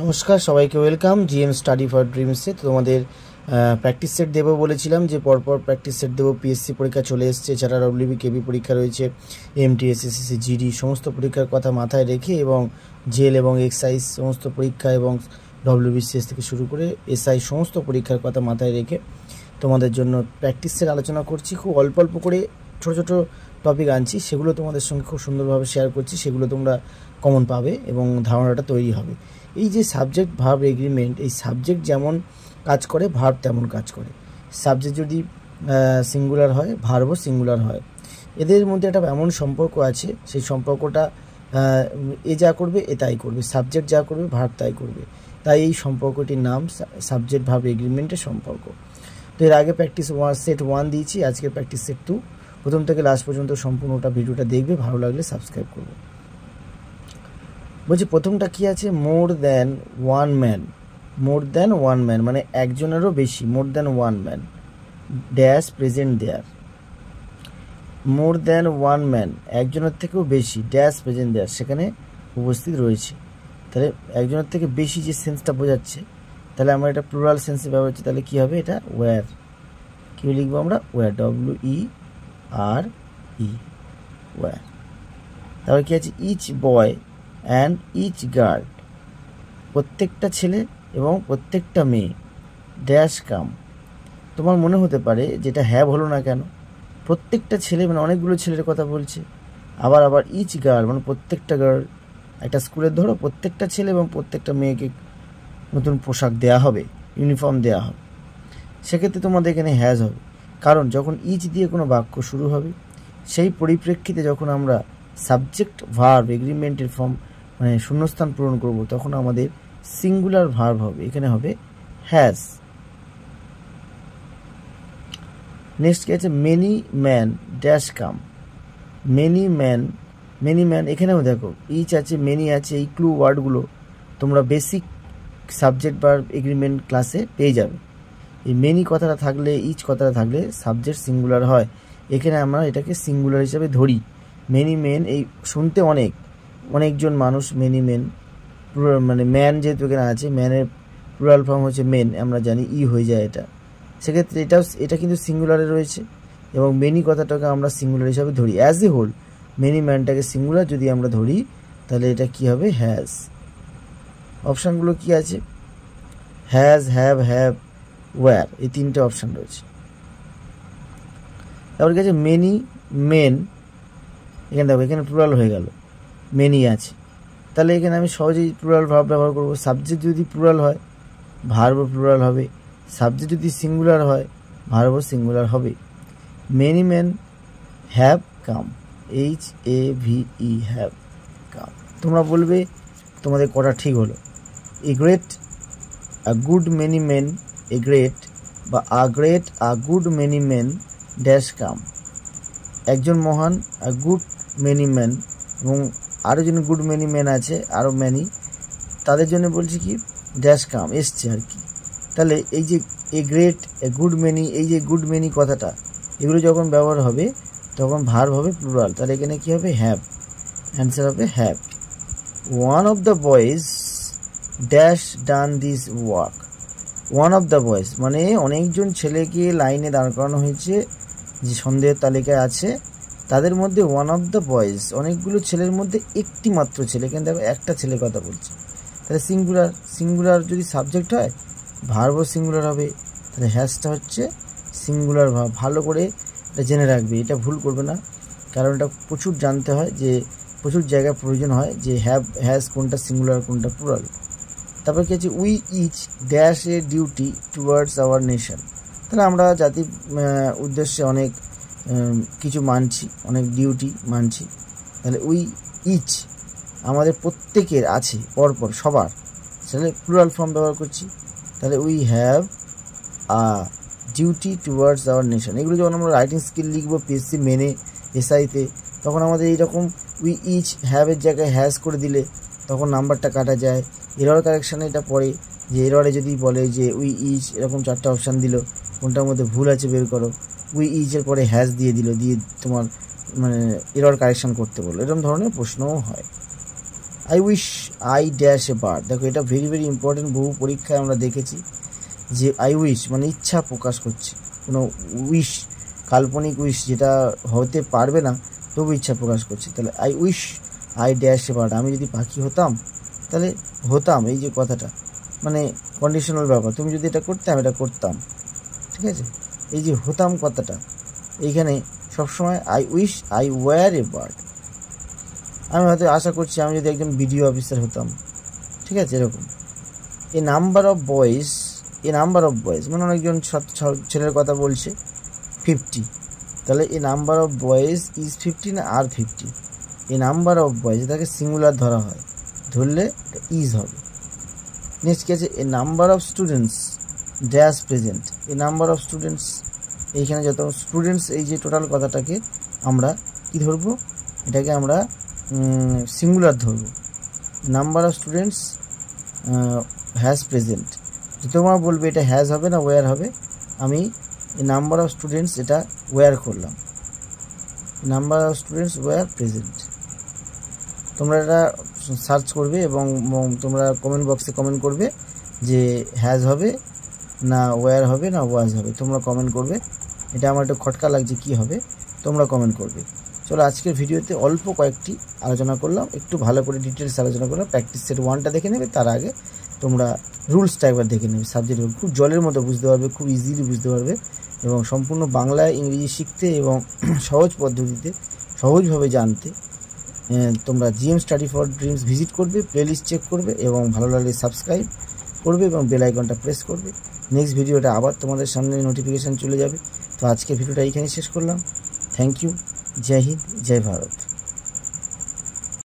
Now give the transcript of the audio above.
নমস্কার সবাইকে welcome GM study for ড্রিমসে তোমাদের প্র্যাকটিস সেট দেবো বলেছিলাম যে পরপর প্র্যাকটিস সেট দেবো পিএসসি পরীক্ষা চলে এসছে এছাড়া ডব্লিউবি কেবি পরীক্ষা রয়েছে এমটিএসএসসি জিডি সমস্ত পরীক্ষার কথা মাথায় রেখে এবং জেল এবং এক্সাইজ সমস্ত পরীক্ষা এবং ডব্লিউবিসিএস থেকে শুরু করে এসআই সমস্ত পরীক্ষার কথা মাথায় রেখে তোমাদের জন্য প্র্যাকটিস সেট আলোচনা করছি খুব অল্প অল্প করে ছোটো ছোটো টপিক আনছি সেগুলো তোমাদের সঙ্গে খুব সুন্দরভাবে শেয়ার করছি সেগুলো তোমরা কমন পাবে এবং ধারণাটা তৈরি হবে এই যে সাবজেক্ট ভার্ব এগ্রিমেন্ট এই সাবজেক্ট যেমন কাজ করে ভার্ব তেমন কাজ করে সাবজেক্ট যদি সিঙ্গুলার হয় ভার্বও সিঙ্গুলার হয় এদের মধ্যে একটা এমন সম্পর্ক আছে সেই সম্পর্কটা এ যা করবে এ তাই করবে সাবজেক্ট যা করবে ভার্ব তাই করবে তাই এই সম্পর্কটির নাম সাবজেক্ট ভার্ব এগ্রিমেন্টের সম্পর্ক তো এর আগে প্র্যাকটিস ওয়ান সেট ওয়ান দিয়েছি আজকে প্র্যাকটিস সেট টু প্রথম থেকে লাস্ট পর্যন্ত সম্পূর্ণটা ভিডিওটা দেখবে ভালো লাগলে সাবস্ক্রাইব করবে বলছি প্রথমটা কি আছে more than one man more than one man মানে একজনেরও বেশি more than one man dash present there more than one man একজনের থেকেও বেশি ড্যাশ প্রেজেন্ট দেয়ার সেখানে উপস্থিত রয়েছে তাহলে একজনের থেকে বেশি যে সেন্সটা বোঝাচ্ছে তাহলে আমরা এটা প্লুরাল সেন্সে ব্যবহার হচ্ছে তাহলে কী হবে এটা ওয়্যার কী লিখবো আমরা were W E R E Y তারপরে কী আছে each boy and each girl প্রত্যেকটা ছেলে এবং প্রত্যেকটা মেয়ে ড্যাশ কাম তোমার মনে হতে পারে যেটা হ্যাব হলো না কেন প্রত্যেকটা ছেলে মানে অনেকগুলো ছেলের কথা বলছে আবার আবার ইচ গার্ল মানে প্রত্যেকটা গার্ল একটা স্কুলের ধরো প্রত্যেকটা ছেলে এবং প্রত্যেকটা মেয়েকে নতুন পোশাক দেয়া হবে ইউনিফর্ম দেয়া হবে সেক্ষেত্রে তোমাদের এখানে হ্যাজ হবে কারণ যখন ইচ দিয়ে কোনো বাক্য শুরু হবে সেই পরিপ্রেক্ষিতে যখন আমরা সাবজেক্ট ভার্ব এগ্রিমেন্টের ফর্ম মানে শূন্যস্থান পূরণ করব তখন আমাদের সিঙ্গুলার ভার্ব হবে এখানে হবে হ্যাজ নেক্সট কি আছে many man dash come many man many man এখানেও দেখো ইচ আছে মেনি আছে এই ক্লু ওয়ার্ডগুলো তোমরা বেসিক সাবজেক্ট বা এগ্রিমেন্ট ক্লাসে পেয়ে যাবে এই মেনি কথাটা থাকলে ইচ কথাটা থাকলে সাবজেক্ট সিঙ্গুলার হয় এখানে আমরা এটাকে সিঙ্গুলার হিসাবে ধরি মেনি মেন এই শুনতে অনেক অনেকজন মানুষ মেনি মেন মানে ম্যান যেহেতু এখানে আছে ম্যানের প্লুরাল ফর্ম হচ্ছে মেন আমরা জানি ই e হয়ে যায় এটা সেক্ষেত্রে এটাও এটা কিন্তু সিঙ্গুলারে রয়েছে এবং মেনি কথাটাকে আমরা সিঙ্গুলার হিসাবে ধরি অ্যাজ এ হোল মেনি ম্যানটাকে সিঙ্গুলার যদি আমরা ধরি তাহলে এটা কি হবে হ্যাজ অপশানগুলো কি আছে হ্যাজ হ্যাভ হ্যাভ ওয়ার এই তিনটে অপশান রয়েছে তারপর গেছে মেনি মেন এখানে দেখো এখানে প্লুরাল হয়ে গেল মেনি আছে তাহলে এখানে আমি সহজেই প্লুরাল ভাব ব্যবহার করব সাবজেক্ট যদি প্লুরাল হয় ভার্ব প্লুরাল হবে সাবজেক্ট যদি সিঙ্গুলার হয় ভার্ব সিঙ্গুলার হবে many men have come H A V E have come তোমরা বলবে তোমাদের কটা ঠিক হলো a great a good many men a great বা a great a good many men dash come একজন মহান আ গুড মেনি ম্যান এবং আরও যেন গুড মেনি ম্যান আছে আরও ম্যানি তাদের জন্য বলছি কি ড্যাশ কাম এসছে আর কি তাহলে এই যে a great a good many এই যে গুড মেনি কথাটা এগুলো যখন ব্যবহার হবে তখন ভার হবে প্লুরাল তাহলে এখানে কী হবে হ্যাভ অ্যান্সার হবে have one of the boys dash done this work one of the boys মানে অনেকজন ছেলেকে লাইনে দাঁড় করানো হয়েছে যে সন্দেহের তালিকায় আছে তাদের মধ্যে ওয়ান অফ দ্য বয়েস অনেকগুলো ছেলের মধ্যে একটি মাত্র ছেলে কিন্তু দেখো একটা ছেলে কথা বলছে তাহলে সিঙ্গুলার সিঙ্গুলার যদি সাবজেক্ট হয় ভার্ব সিঙ্গুলার হবে তাহলে হ্যাশটা হচ্ছে সিঙ্গুলার ভাব ভালো করে এটা জেনে রাখবে এটা ভুল করবে না কারণ এটা প্রচুর জানতে হয় যে প্রচুর জায়গায় প্রয়োজন হয় যে হ্যাভ হ্যাজ কোনটা সিঙ্গুলার কোনটা প্লুরাল তারপর কি আছে we each dash a duty towards our nation তাহলে আমরা জাতির উদ্দেশ্যে অনেক কিছু মানছি অনেক ডিউটি মানছি তাহলে উই ইচ আমাদের প্রত্যেকের আছে পরপর সবার তাহলে প্লুরাল ফর্ম ব্যবহার করছি তাহলে we have a duty towards our nation এগুলো যখন আমরা রাইটিং স্কিল লিখবো পিএসসি মেনে এসআইতে তখন আমাদের এইরকম উই ইচ হ্যাভের জায়গায় হ্যাশ করে দিলে তখন নাম্বারটা কাটা যায় এরর কারেকশানে এটা পড়ে যে এররে যদি বলে যে উই ইজ এরকম চারটে অপশান দিল কোনটার মধ্যে ভুল আছে বের করো উই ইজের পরে হ্যাজ দিয়ে দিল দিয়ে তোমার মানে এরর কারেকশান করতে বললো এরকম ধরনের প্রশ্নও হয় I wish I dash a bird দেখো এটা ভেরি ভেরি ইম্পর্টেন্ট বহু পরীক্ষায় আমরা দেখেছি যে আই উইশ মানে ইচ্ছা প্রকাশ করছে কোনো উইশ কাল্পনিক উইশ যেটা হতে পারবে না তবু ইচ্ছা প্রকাশ করছে তাহলে I wish I dash a bird আমি যদি পাখি হতাম তাহলে হতাম এই যে কথাটা মানে কন্ডিশনাল ব্যাপার তুমি যদি এটা করতে আমি এটা করতাম ঠিক আছে এই যে হতাম কথাটা এইখানে সবসময় I wish I were a bird আমি হয়তো আশা করছি আমি যদি একজন বিডিও অফিসার হতাম ঠিক আছে এরকম এ নাম্বার অফ বয়েস এ নাম্বার অফ বয়েস মানে অনেকজন ছেলের কথা বলছে ফিফটি তাহলে a number of boys is fifty না are fifty a number of boys এটাকে সিঙ্গুলার ধরা হয় ধরলে ইজ হবে নেক্সট কি আছে a number of students dash present a number of students এইখানে যত স্টুডেন্টস এই যে টোটাল কথাটাকে আমরা কি ধরবো এটাকে আমরা সিঙ্গুলার ধরবো number of students has present তোমরা বলবে এটা হ্যাজ হবে না ওয়ার হবে আমি নাম্বার অফ স্টুডেন্টস এটা ওয়ার করলাম number of students were present তোমরা এটা সার্চ করবে এবং তোমরা কমেন্ট বক্সে কমেন্ট করবে যে হ্যাজ হবে না ওয়ার হবে না ওয়াজ হবে তোমরা কমেন্ট করবে এটা আমার একটু খটকা লাগছে কি হবে তোমরা কমেন্ট করবে চলো আজকের ভিডিওতে অল্প কয়েকটি আলোচনা করলাম একটু ভালো করে ডিটেলস আলোচনা করলাম প্র্যাকটিস সেট ওয়ানটা দেখে নেবে তার আগে তোমরা রুলসটা একবার দেখে নেবে সাবজেক্ট খুব জলের মতো বুঝতে পারবে খুব ইজিলি বুঝতে পারবে এবং সম্পূর্ণ বাংলা ইংরেজি শিখতে এবং সহজ পদ্ধতিতে সহজভাবে জানতে তোমরা GM study for dreams visit করবে প্লেলিস্ট চেক করবে এবং ভালো লাগলে সাবস্ক্রাইব করবে এবং বেলাইকনটা প্রেস করবে নেক্সট ভিডিওটা আবার তোমাদের সামনে নোটিফিকেশান চলে যাবে তো আজকে ভিডিওটা এইখানে শেষ করলাম থ্যাংক ইউ জয় হিন্দ জয় ভারত